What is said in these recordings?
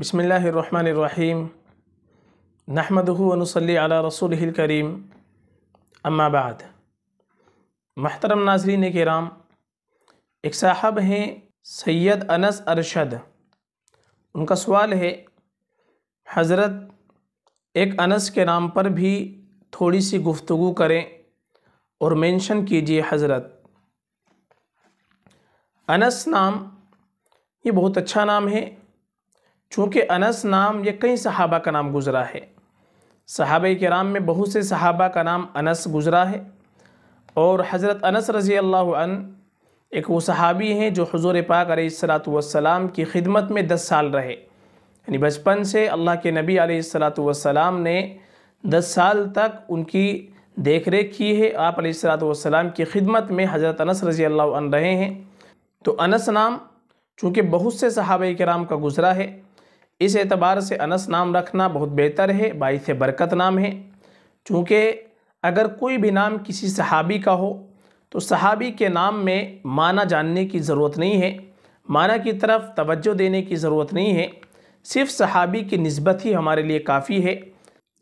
बसमीम नहमदनसली रसूल करीम अम्माबाद महतरम नाजरीन कराम एक साहब हैं सैयद अनस अरशद उनका सवाल है हज़रत एक अनस के नाम पर भी थोड़ी सी गुफ्तु करें और मेंशन कीजिए हज़रत अनस नाम ये बहुत अच्छा नाम है चूँकि अनस नाम ये कई सहाबा का नाम गुज़रा है सहाब राम में बहुत से सहाबा का नाम अनस गुज़रा है और हज़रत अनस रज़ी अल्लाह एक वो सहाबी हैं जो हजूर पाक अलैहिस्सलाम की खिदमत में दस साल रहे यानी बचपन से अल्लाह के नबी अलैहिस्सलाम ने दस साल तक उनकी देख रेख की है आप अलैहिस्सलाम की खिदमत में हज़रत अनस रज़ी अल्लाह रहे हैं तो अनस नाम चूँकि बहुत से सहाब कराम का गुज़रा है इस एतबार से अनस नाम रखना बहुत बेहतर है बाईस बरकत नाम है चूँकि अगर कोई भी नाम किसी सहाबी का हो तो सहाबी के नाम में माना जानने की ज़रूरत नहीं है माना की तरफ तवज्जो देने की ज़रूरत नहीं है सिर्फ सहाबी की नस्बत ही हमारे लिए काफ़ी है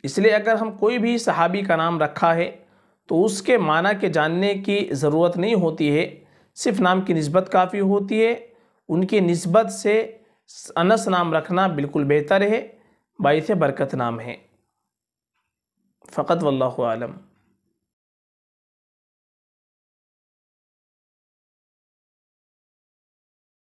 इसलिए अगर हम कोई भी सहाबी का नाम रखा है तो उसके माना के जानने की ज़रूरत नहीं होती है सिर्फ नाम की नस्बत काफ़ी होती है उनकी नस्बत से अनस नाम रखना बिल्कुल बेहतर है बाईस बरकत नाम है फ़कत वल्लम